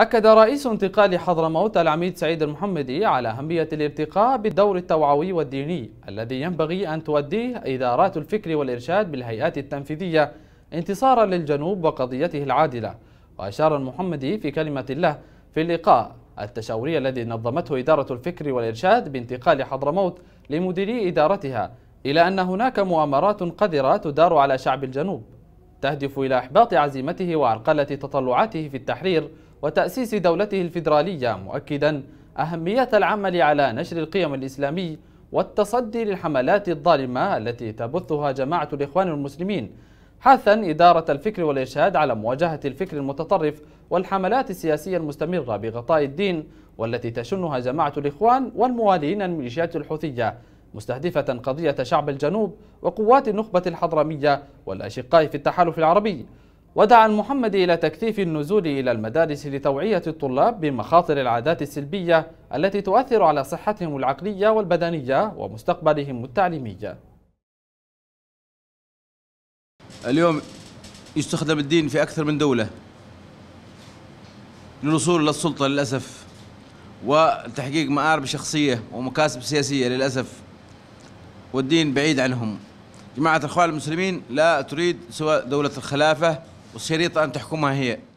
أكد رئيس انتقال حضرموت العميد سعيد المحمدي على أهمية الارتقاء بالدور التوعوي والديني الذي ينبغي أن تؤديه إدارات الفكر والإرشاد بالهيئات التنفيذية انتصارا للجنوب وقضيته العادلة وأشار المحمدي في كلمة الله في اللقاء التشاوري الذي نظمته إدارة الفكر والإرشاد بانتقال حضرموت لمديري إدارتها إلى أن هناك مؤامرات قذرة تدار على شعب الجنوب تهدف إلى إحباط عزيمته وعرقلة تطلعاته في التحرير وتأسيس دولته الفيدرالية مؤكدا أهمية العمل على نشر القيم الإسلامي والتصدي للحملات الظالمة التي تبثها جماعة الإخوان المسلمين حثا إدارة الفكر والإرشاد على مواجهة الفكر المتطرف والحملات السياسية المستمرة بغطاء الدين والتي تشنها جماعة الإخوان والموالين الميليشيات الحوثية مستهدفة قضية شعب الجنوب وقوات النخبة الحضرمية والأشقاء في التحالف العربي ودعا المحمد إلى تكثيف النزول إلى المدارس لتوعية الطلاب بمخاطر العادات السلبية التي تؤثر على صحتهم العقلية والبدنية ومستقبلهم التعليمي اليوم يستخدم الدين في أكثر من دولة للوصول للسلطة للأسف وتحقيق مآرب شخصية ومكاسب سياسية للأسف والدين بعيد عنهم جماعة الإخوان المسلمين لا تريد سوى دولة الخلافة وشريطة أن تحكمها هي